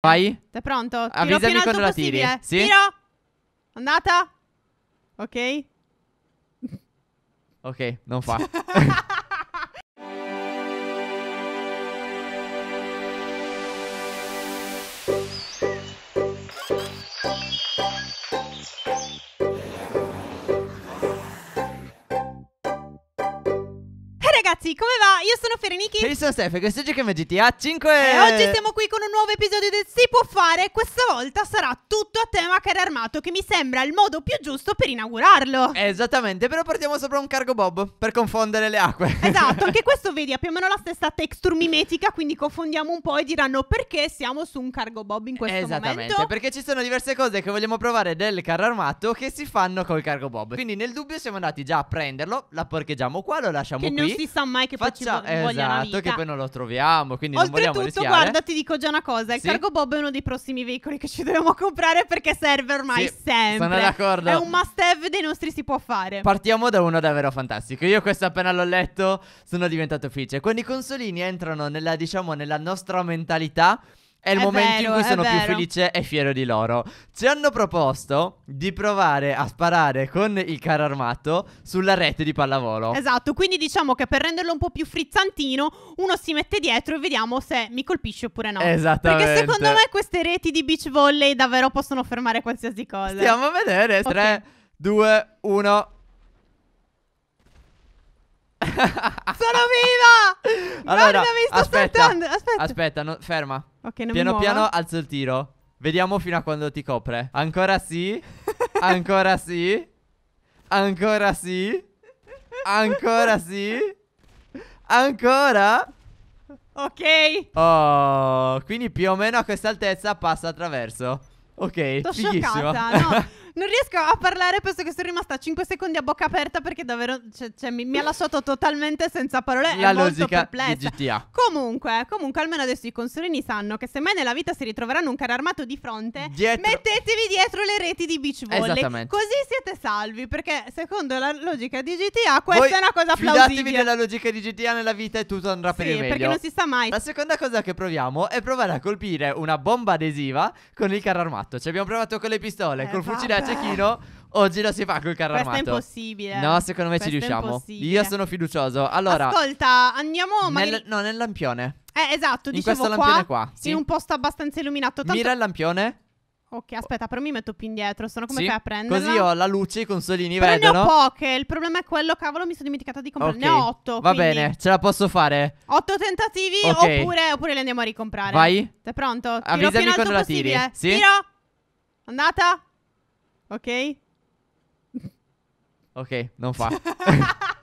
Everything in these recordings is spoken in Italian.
Vai. Sei pronto? Tiro Avvisami quando la tiri. Eh. Sì? Tiro. Andata. Ok. Ok, non fa. ragazzi, come va? Io sono Fereniki E io sono Stefano, questo è GKM GTA 5 E oggi siamo qui con un nuovo episodio del Si può fare Questa volta sarà tutto a tema carro armato Che mi sembra il modo più giusto per inaugurarlo Esattamente, però portiamo sopra un cargo bob Per confondere le acque Esatto, anche questo vedi ha più o meno la stessa texture mimetica Quindi confondiamo un po' e diranno perché siamo su un cargo bob in questo Esattamente, momento Esattamente, perché ci sono diverse cose che vogliamo provare del carro armato Che si fanno col cargo bob Quindi nel dubbio siamo andati già a prenderlo La parcheggiamo qua, lo lasciamo che qui Che non si sa mai mai che Faccia... poi ci voglia esatto, una vita. che poi non lo troviamo, quindi Oltretutto, non vogliamo rischiare. guarda, ti dico già una cosa, il sì? Cargo Bob è uno dei prossimi veicoli che ci dobbiamo comprare perché serve ormai sì, sempre. Sono d'accordo. È un must have dei nostri si può fare. Partiamo da uno davvero fantastico. Io questo appena l'ho letto sono diventato felice. Quando i consolini entrano nella diciamo nella nostra mentalità è il è momento vero, in cui sono vero. più felice e fiero di loro. Ci hanno proposto di provare a sparare con il carro armato sulla rete di pallavolo. Esatto, quindi diciamo che per renderlo un po' più frizzantino, uno si mette dietro e vediamo se mi colpisce oppure no. Esatto. Perché secondo me queste reti di beach volley davvero possono fermare qualsiasi cosa. Stiamo a vedere. Okay. 3, 2, 1. Sono viva! Allora, mi sto aspetta, saltando. Aspetta, aspetta no, ferma. Ok, non piano mi piano alzo il tiro. Vediamo fino a quando ti copre. Ancora sì. Ancora sì. Ancora sì. Ancora sì. Ancora. Ok. Oh, quindi più o meno a questa altezza passa attraverso. Ok, Sto fighissimo. Scioccata, no. non riesco a parlare, penso che sono rimasta 5 secondi a bocca aperta perché davvero cioè, cioè, mi, mi ha lasciato totalmente senza parole. La è logica di GTA. Comunque, comunque, almeno adesso i consolini sanno che se mai nella vita si ritroveranno un carro armato di fronte, dietro. mettetevi dietro le reti di beach volley. Così siete salvi perché secondo la logica di GTA questa Voi è una cosa plausibile. Fidatevi della logica di GTA nella vita e tutto andrà sì, per il meglio. perché non si sa mai. La seconda cosa che proviamo è provare a colpire una bomba adesiva con il carro armato. Ci abbiamo provato con le pistole, eh, col fucile a cecchino. Oggi la si fa col carro armato. Questo è impossibile. No, secondo me Questo ci riusciamo. Io sono fiducioso. Allora, Ascolta, andiamo magari... nel, no, nel lampione. eh, esatto, in dicevo questo lampione qua. sì. In un posto abbastanza illuminato. Tanto... Mira il lampione. Ok, aspetta, però mi metto più indietro, sono come Sì. fai a prendere? Così ho la luce, i consolini Però ne ho vedono. poche, il problema è quello, cavolo, mi sono dimenticata di comprare. Ne ho otto. Va bene, ce la posso fare. Otto tentativi Ok. oppure, oppure le andiamo a ricomprare. Vai. Sei pronto? Tiro più in Avvisami quando la tiri. Sì. Tiro. Andata. Ok? Ok, não vá.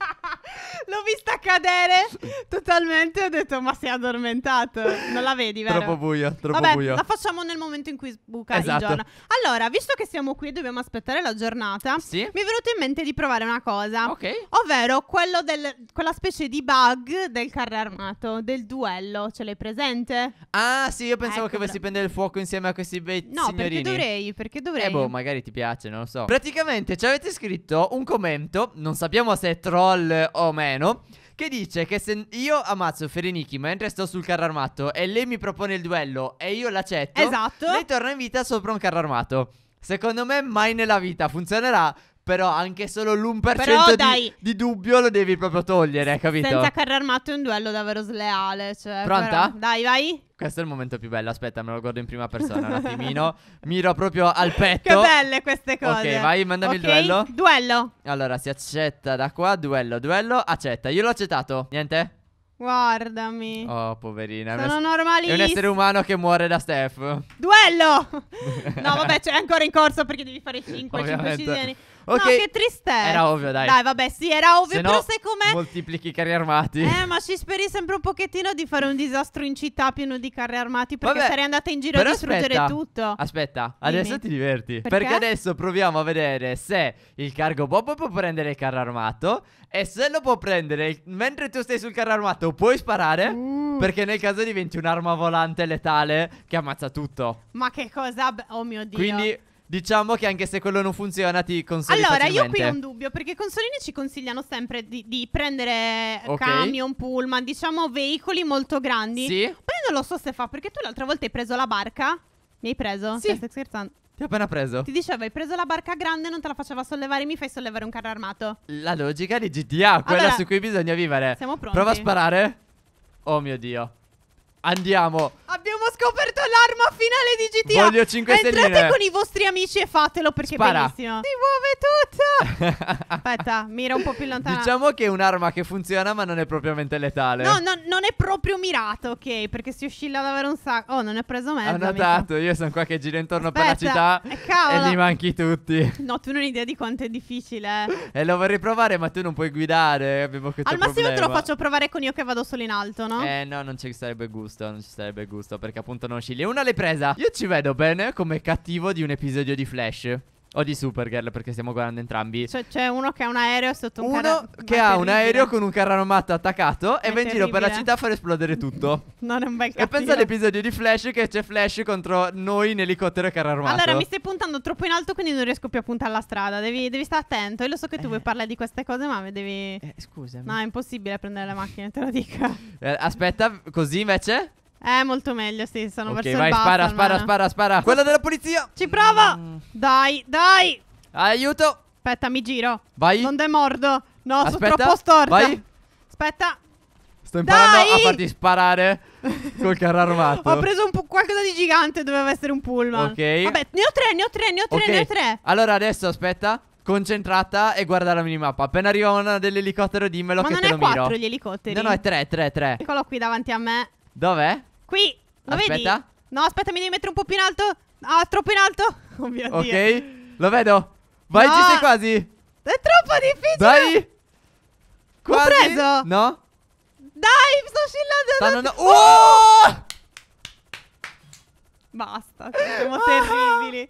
L'ho vista cadere totalmente. Ho detto, ma sei addormentato. Non la vedi, vero? Troppo buio, troppo Vabbè, buia. La facciamo nel momento in cui sbuca esatto. il giorno. Allora, visto che siamo qui e dobbiamo aspettare la giornata, sì? mi è venuto in mente di provare una cosa. Ok. Ovvero quello del, quella specie di bug del carro armato, del duello. Ce l'hai presente? Ah, sì, io pensavo ecco che avessi prendere il fuoco insieme a questi bei no, signorini. No, perché dovrei? Perché dovrei? Eh, boh, magari ti piace, non lo so. Praticamente ci avete scritto un commento. Non sappiamo se è troll o me meno che dice che se io ammazzo Ferenichi mentre sto sul carro armato e lei mi propone il duello e io l'accetto, esatto. lei torna in vita sopra un carro armato. Secondo me mai nella vita funzionerà però anche solo l'1% di, di, dubbio lo devi proprio togliere, capito? Senza carro armato è un duello davvero sleale. Cioè, Pronta? Però, dai, vai. Questo è il momento più bello. Aspetta, me lo guardo in prima persona un attimino. Miro proprio al petto. Che belle queste cose. Ok, vai, mandami okay. il duello. Duello. Allora, si accetta da qua. Duello, duello, accetta. Io l'ho accettato. Niente? Guardami. Oh, poverina. Sono normalissimo. È un essere umano che muore da Steph. Duello! no, vabbè, c'è ancora in corso perché devi fare 5, 5 decisioni. Ok. No, che tristezza. Era ovvio, dai. Dai, vabbè, sì, era ovvio. Se però no, sai Moltiplichi i carri armati. Eh, ma ci speri sempre un pochettino di fare un disastro in città pieno di carri armati. Perché vabbè, sarei andata in giro a distruggere aspetta, tutto. Aspetta, adesso Dimmi. ti diverti. Perché? perché? adesso proviamo a vedere se il cargo Bob può prendere il carro armato. E se lo può prendere mentre tu stai sul carro armato, puoi sparare. Uh. Perché nel caso diventi un'arma volante letale che ammazza tutto. Ma che cosa. Oh mio dio. Quindi Diciamo che anche se quello non funziona ti consoli Allora, facilmente. io qui ho un dubbio, perché i consolini ci consigliano sempre di, di prendere Ok. camion, pullman, diciamo veicoli molto grandi. Sì? Poi io non lo so se fa, perché tu l'altra volta hai preso la barca. Mi hai preso? Sì. stai scherzando? Ti ho appena preso. Ti dicevo, hai preso la barca grande, non te la faceva sollevare, mi fai sollevare un carro armato. La logica di GTA, quella Allora, su cui bisogna vivere. siamo pronti? Prova a sparare. Oh mio dio. Andiamo. Abbiamo scoperto l'arma finale di GTA. Voglio 5 Entrate stelline. con i vostri amici e fatelo perché Spara. è bellissimo. Si muove tutto. Aspetta, mira un po' più lontano. Diciamo che è un'arma che funziona, ma non è propriamente letale. No, no, non è proprio mirato, ok? Perché si oscilla davvero un sacco. Oh, non è preso mezzo. Ho notato, amico. io sono qua che giro intorno Aspetta. per la città eh, e li manchi tutti. No, tu non hai idea di quanto è difficile. e eh. eh, lo vorrei provare, ma tu non puoi guidare. Al massimo problema. te lo faccio provare con io che vado solo in alto, no? Eh, no, non ci sarebbe gusto gusto, non ci sarebbe gusto perché appunto non sceglie. Una l'hai presa. Io ci vedo bene come cattivo di un episodio di Flash. O di Supergirl perché stiamo guardando entrambi. Cioè, c'è uno che ha un aereo sotto un uno carro. Uno che ha un aereo con un carro armato attaccato è e va in giro per la città a far esplodere tutto. non è un bel caso. E pensa all'episodio di Flash che c'è Flash contro noi in elicottero e carro armato. Allora mi stai puntando troppo in alto quindi non riesco più a puntare alla strada. Devi, devi stare attento. Io lo so che tu eh. vuoi parlare di queste cose ma devi... Eh, scusami. No, è impossibile prendere le macchine, te lo dico. Eh, aspetta, così invece? Eh, molto meglio, sì, sono okay, verso vai, basso, spara, almeno. spara, spara, spara. Quella della polizia! Ci provo! Mm. Dai, dai! Aiuto! Aspetta, mi giro. Vai. Non demordo. No, Aspetta. sono troppo storta. Vai. Aspetta. Sto imparando dai! a farti sparare col carro armato. ho preso qualcosa di gigante, doveva essere un pullman. Ok. Vabbè, ne ho tre, ne ho tre, ne ho tre, okay. ne ho tre. Allora, adesso aspetta concentrata e guarda la minimappa. Appena arriva una dell'elicottero, dimmelo Ma che te lo miro. Ma non è quattro gli elicotteri? No, no, è tre, tre, tre. Eccolo qui davanti a me. Dov'è? Qui. Lo aspetta. Vedi? No, aspetta, mi devi mettere un po' più in alto. Ah, troppo in alto. Oh mio Ok, Dio. lo vedo. Vai, no. ci sei quasi. È troppo difficile. Dai. Quasi. Ho preso. No. Dai, sto oscillando. Stanno... Oh! Basta, siamo terribili.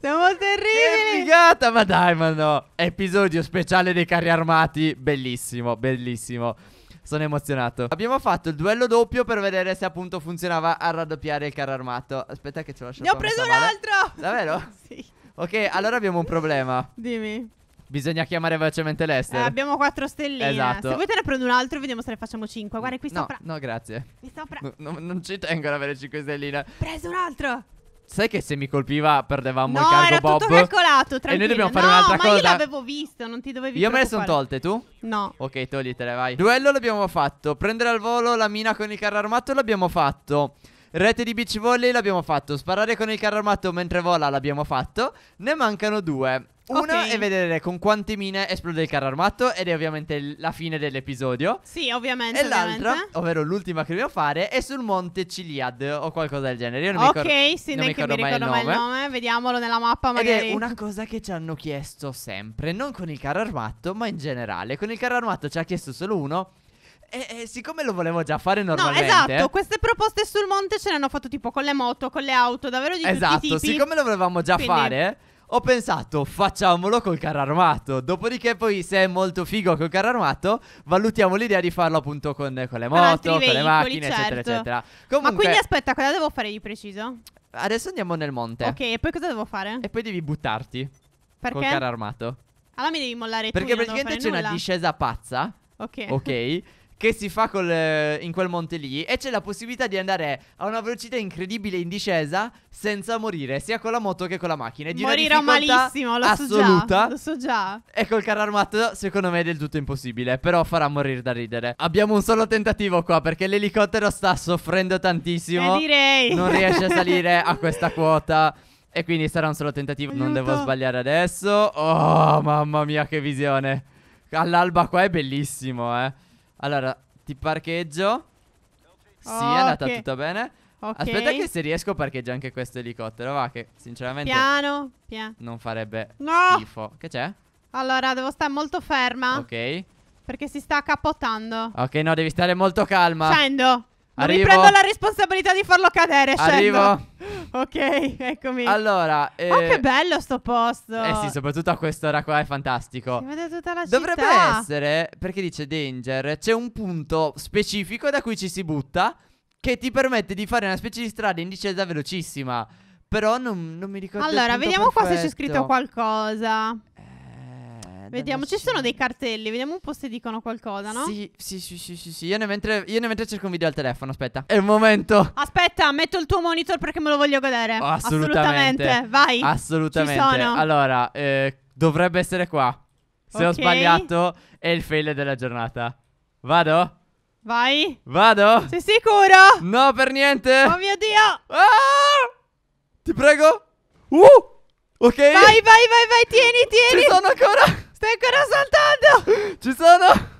Siamo terribili. Che figata, ma dai, ma no. Episodio speciale dei carri armati. Bellissimo, bellissimo sono emozionato Abbiamo fatto il duello doppio per vedere se appunto funzionava a raddoppiare il carro armato Aspetta che ce l'ho lasciato Ne ho preso un altro Davvero? sì Ok, allora abbiamo un problema Dimmi Bisogna chiamare velocemente l'Ester. Eh, abbiamo quattro stelline. Esatto. Se vuoi te ne prendo un altro vediamo se ne facciamo cinque. Guarda, qui no, sopra. No, grazie. Qui sopra. No, no, non ci tengo ad avere cinque stelline. Preso un altro. Sai che se mi colpiva perdevamo no, il cargo Bob? No, era tutto calcolato, tranquillo. E noi dobbiamo fare no, un'altra cosa. No, ma io l'avevo visto, non ti dovevi Io me le sono tolte, tu? No. Ok, toglitele, vai. Duello l'abbiamo fatto, prendere al volo la mina con il carro armato l'abbiamo fatto. Rete di beach volley l'abbiamo fatto, sparare con il carro armato mentre vola l'abbiamo fatto. Ne mancano due. Una okay. è vedere con quante mine esplode il carro armato ed è ovviamente la fine dell'episodio. Sì, ovviamente. E ovviamente. l'altra, ovvero l'ultima che dobbiamo fare, è sul monte Ciliad o qualcosa del genere. Io non okay, mi ricordo, sì, non mi ricordo, mi ricordo mai, il, mai nome. il nome. Vediamolo nella mappa magari. Ed è una cosa che ci hanno chiesto sempre, non con il carro armato, ma in generale. Con il carro armato ci ha chiesto solo uno e, e, siccome lo volevo già fare normalmente No esatto Queste proposte sul monte ce le hanno fatto tipo con le moto Con le auto Davvero di esatto, Esatto Siccome lo volevamo già quindi... fare ho pensato facciamolo col carro armato. Dopodiché poi se è molto figo col carro armato, valutiamo l'idea di farlo appunto con, con le moto, con, veicoli, le macchine, certo. eccetera, eccetera. Comunque, Ma quindi aspetta, cosa devo fare di preciso? Adesso andiamo nel monte. Ok, e poi cosa devo fare? E poi devi buttarti. Perché? Col carro armato. Allora mi devi mollare Perché tu, praticamente c'è nulla. una discesa pazza. Ok. Ok. che si fa col, eh, in quel monte lì e c'è la possibilità di andare a una velocità incredibile in discesa senza morire sia con la moto che con la macchina. Di Morirò malissimo, lo assoluta, so già. Lo so già. E col carro armato secondo me è del tutto impossibile, però farà morire da ridere. Abbiamo un solo tentativo qua perché l'elicottero sta soffrendo tantissimo. E eh, direi. Non riesce a salire a questa quota. E quindi sarà un solo tentativo. Aiuto. Non devo sbagliare adesso. Oh, mamma mia, che visione. All'alba qua è bellissimo, eh. Allora, ti parcheggio. Sì, oh, è andata okay. tutta bene. Okay. Aspetta che se riesco parcheggio anche questo elicottero, va che sinceramente... Piano, piano. Non farebbe no. schifo. Che c'è? Allora, devo stare molto ferma. Ok. Perché si sta capotando. Ok, no, devi stare molto calma. Scendo. Non Arrivo. mi prendo la responsabilità di farlo cadere, scendo. Arrivo. Ok, eccomi. Allora, eh... Oh, che bello sto posto. Eh sì, soprattutto a quest'ora qua è fantastico. Si vede tutta la Dovrebbe città. essere, perché dice danger, c'è un punto specifico da cui ci si butta che ti permette di fare una specie di strada in discesa velocissima. Però non, non mi ricordo. Allora, vediamo perfetto. qua se c'è scritto qualcosa. Vediamo, ci sono dei cartelli, vediamo un po' se dicono qualcosa, no? Sì, sì, sì, sì, sì, Io, ne mentre, cerco un video al telefono, aspetta. È il momento. Aspetta, metto il tuo monitor perché me lo voglio godere. Oh, assolutamente. Vai. Assolutamente. Ci sono. Allora, eh, dovrebbe essere qua. Se ho sbagliato, è il fail della giornata. Vado? Vai. Vado? Sei sicuro? No, per niente. Oh mio Dio. Ah! Ti prego. Uh! Ok. Vai, vai, vai, vai, tieni, tieni. Ci sono ancora. Pecora saltando! Ci sono!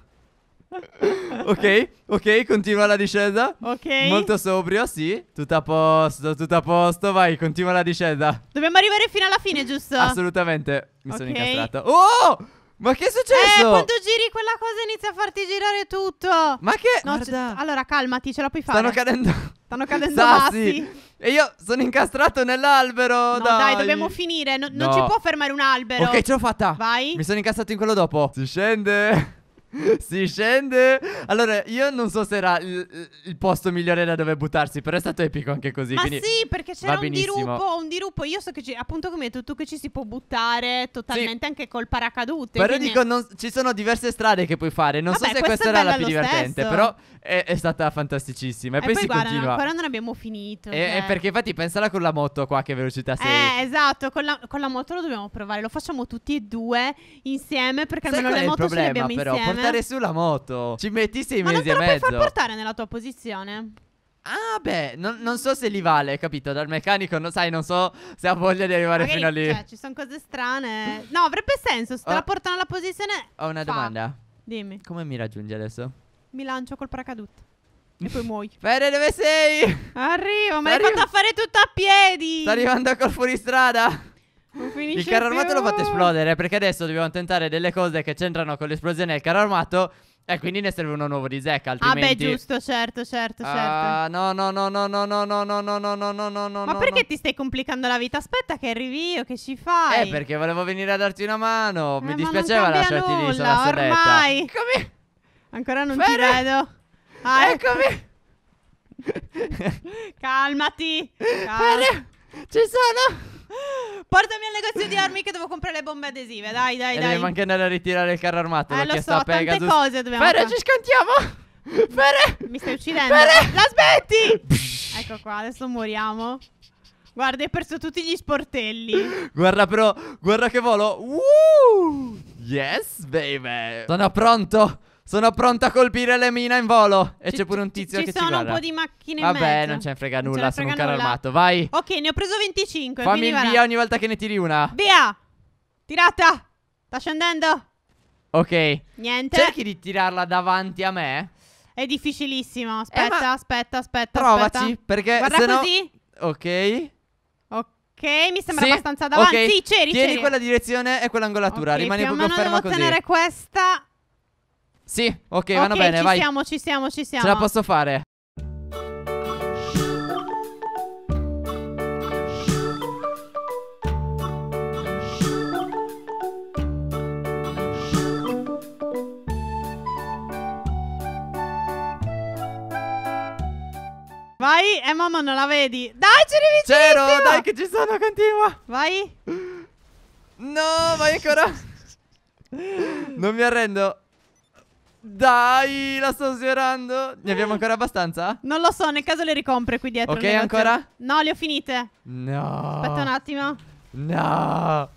ok, ok, continua la discesa. Ok. Molto sobrio, sì. Tutto a posto, tutto a posto. Vai, continua la discesa. Dobbiamo arrivare fino alla fine, giusto? Assolutamente. Mi sono incastrato. Oh! Ma che è successo? Eh, quando giri quella cosa inizia a farti girare tutto. Ma che? No, Guarda. Allora, calmati, ce la puoi fare. Stanno cadendo. Stanno cadendo sassi. E io sono incastrato nell'albero. No, dai. dai, dobbiamo finire. No, no. Non ci può fermare un albero. Ok, ce l'ho fatta. Vai. Mi sono incastrato in quello dopo. Si scende. si scende. Allora, io non so se era il, il, posto migliore da dove buttarsi, però è stato epico anche così. Ma sì, perché c'era un dirupo, un diruppo. Io so che ci, appunto come hai detto tu che ci si può buttare totalmente sì. anche col paracadute. Però quindi... dico, non, ci sono diverse strade che puoi fare. Non Vabbè, so se questa era la più divertente, stesso. però è, è, stata fantasticissima. E, e poi, poi si guarda, continua. ancora non abbiamo finito. E, cioè. perché infatti pensala con la moto qua che velocità sei. Eh, esatto, con la, con la moto lo dobbiamo provare. Lo facciamo tutti e due insieme perché almeno le moto problema, ce le abbiamo però, insieme portare sulla moto. Ci metti sei Ma mesi e mezzo. Ma non te lo puoi far portare nella tua posizione. Ah, beh, non, non, so se li vale, capito? Dal meccanico, no, sai, non so se ha voglia di arrivare Magari, fino a lì. Cioè, ci sono cose strane. No, avrebbe senso. Se oh, te la oh. portano alla posizione. Ho una fa. domanda. Dimmi. Come mi raggiungi adesso? Mi lancio col paracadute. e poi muoio. Fede, dove sei? Arrivo, ma l'hai a fare tutto a piedi. Sto arrivando col fuoristrada finisce Il carro armato più. l'ho fatto esplodere perché adesso dobbiamo tentare delle cose che c'entrano con l'esplosione del carro armato e quindi ne serve uno nuovo di Zecca, altrimenti... Ah beh, giusto, certo, certo, certo. Uh, no, no, no, no, no, no, no, no, no, no, no, no, no. Ma perché no. ti stai complicando la vita? Aspetta che arrivi io, che ci fai? Eh, perché volevo venire a darti una mano. Eh, Mi ma dispiaceva lasciarti nulla, lì sola soletta. ormai. Come? Ancora non Fere. ti vedo. Ah, Eccomi. Calmati. Calma. Ci sono. Portami al negozio di armi che devo comprare le bombe adesive. Dai, dai, e dai. Dobbiamo anche andare a ritirare il carro armato. Eh, lo so, tante cose dobbiamo Fere, fare. ci scantiamo. Fere. Mi stai uccidendo. Fere. La smetti. ecco qua, adesso moriamo. Guarda, hai perso tutti gli sportelli. guarda però, guarda che volo. Uh! Yes, baby. Sono pronto. Sono pronto a colpire le mine in volo. E c'è pure un tizio ci, che ci guarda. Ci sono un po' di macchine Vabbè, mezzo. non ce ne frega nulla, ne frega sono un carro armato. Vai. Ok, ne ho preso 25. Fammi il via ogni volta che ne tiri una. Via! Tirata! Sta scendendo. Ok. Niente. Cerchi di tirarla davanti a me. È difficilissimo. Aspetta, eh, ma... aspetta, aspetta. Provaci, aspetta. perché Guarda sennò... così. Ok. Ok, mi sembra sì. abbastanza davanti. Okay. Sì, c'eri, Tieni c'eri. quella direzione e quell'angolatura. Okay, Rimani proprio ferma così. Devo tenere questa sì, ok, okay vanno bene, ci vai. Ci siamo, ci siamo, ci siamo. Ce la posso fare. Vai, eh mamma non la vedi Dai c'eri vicino C'ero, dai che ci sono, continua Vai No, vai ancora Non mi arrendo dai, la sto sfiorando. Ne abbiamo eh. ancora abbastanza? Non lo so, nel caso le ricompre qui dietro. Ok, ancora? No, le ho finite. No. Aspetta un attimo. No.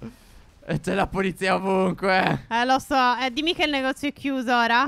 E c'è la polizia ovunque. Eh, lo so. Eh, dimmi che il negozio è chiuso ora.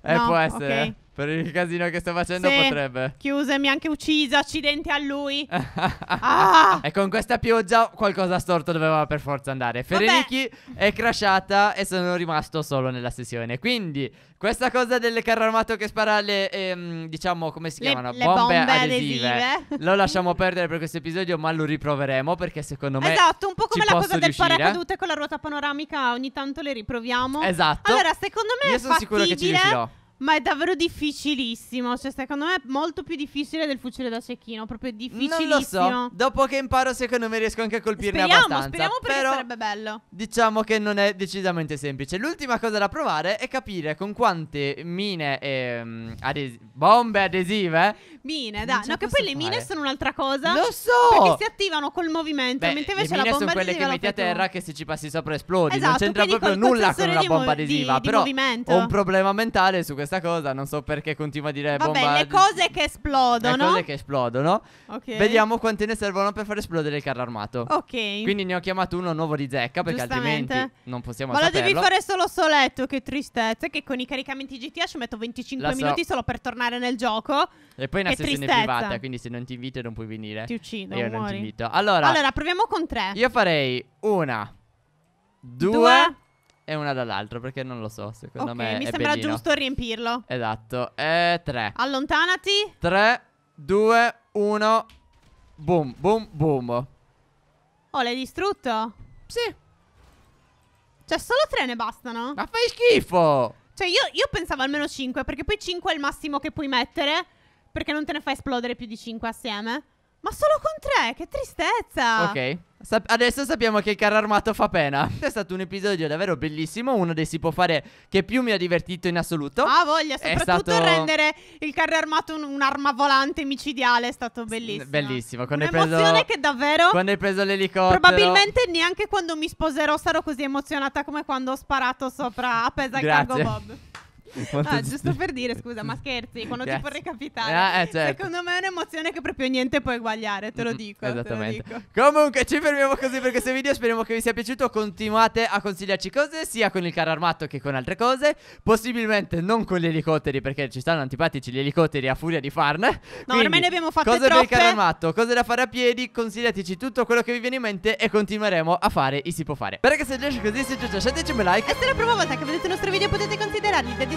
Eh, no, può essere. Ok. Per il casino che sto facendo sì. potrebbe. Chiuse mi ha anche ucciso, accidente a lui. Ah. ah! E con questa pioggia qualcosa storto doveva per forza andare. Ferenichi è crashata e sono rimasto solo nella sessione. Quindi questa cosa del carro armato che spara le, ehm, diciamo, come si le, chiamano? Le bombe, bombe adesive. adesive. Lo lasciamo perdere per questo episodio, ma lo riproveremo perché secondo me... Esatto, un po' come la cosa del paracadute con la ruota panoramica, ogni tanto le riproviamo. Esatto. Allora, secondo me... Io sono sicuro che ci riuscirò. Ma è davvero difficilissimo. Cioè, secondo me è molto più difficile del fucile da cecchino. Proprio difficilissimo. Non lo so. Dopo che imparo, secondo me riesco anche a colpirne speriamo, abbastanza. Speriamo perché Però, sarebbe bello. Diciamo che non è decisamente semplice. L'ultima cosa da provare è capire con quante mine e mm, ades bombe adesive. Mine, dai. No, che poi fare. le mine sono un'altra cosa. Lo so. Perché si attivano col movimento. Beh, mentre invece le mine la bomba sono quelle che metti a terra tu. che se ci passi sopra esplodi. Esatto, non c'entra proprio nulla con una bomba adesiva. Di, di Però ho un problema mentale su questo questa cosa, non so perché continua a dire Vabbè, bomba. le cose che esplodono. Le cose che esplodono. Ok. Vediamo quante ne servono per far esplodere il carro armato. Ok. Quindi ne ho chiamato uno nuovo di zecca perché altrimenti non possiamo Ma saperlo. lo devi fare solo soletto, che tristezza che con i caricamenti GTA ci metto 25 so. minuti solo per tornare nel gioco. E poi è una Che sessione tristezza. privata, quindi se non ti invito non puoi venire. Ti uccido, Io non ti invito. Allora, Allora, proviamo con tre. io farei una, due e una dall'altro perché non lo so. Secondo okay, me mi sembra bellino. giusto riempirlo. Esatto. E tre. Allontanati. 3, 2, 1. Boom, boom, boom. Oh, l'hai distrutto? Sì. Cioè, solo tre ne bastano? Ma fai schifo! Cioè, io, io pensavo almeno cinque, perché poi cinque è il massimo che puoi mettere, perché non te ne fai esplodere più di cinque assieme. Ma solo con tre, che tristezza! Ok. Adesso sappiamo che il carro armato fa pena È stato un episodio davvero bellissimo Uno dei si può fare che più mi ha divertito in assoluto Ah voglia, soprattutto stato... rendere il carro armato un'arma volante micidiale È stato bellissimo Bellissimo quando Un'emozione preso... che davvero Quando hai preso l'elicottero Probabilmente neanche quando mi sposerò sarò così emozionata come quando ho sparato sopra a Pesa il Cargo Bob ah, giusto per dire, scusa, ma scherzi, quando yes. ti può recapitare. Ah, eh, certo. Secondo me è un'emozione che proprio niente può eguagliare, te lo dico. Mm, esattamente. Lo dico. Comunque, ci fermiamo così per questo video. Speriamo che vi sia piaciuto. Continuate a consigliarci cose, sia con il carro armato che con altre cose. Possibilmente non con gli elicotteri, perché ci stanno antipatici gli elicotteri a furia di farne. No, Quindi, ormai ne abbiamo fatto cose troppe. Cose per il carro armato, cose da fare a piedi. Consigliateci tutto quello che vi viene in mente e continueremo a fare i si può fare. Perché se piace così, se ci lasciateci un like. E se è la prima volta che vedete il nostro video potete considerarli da discutere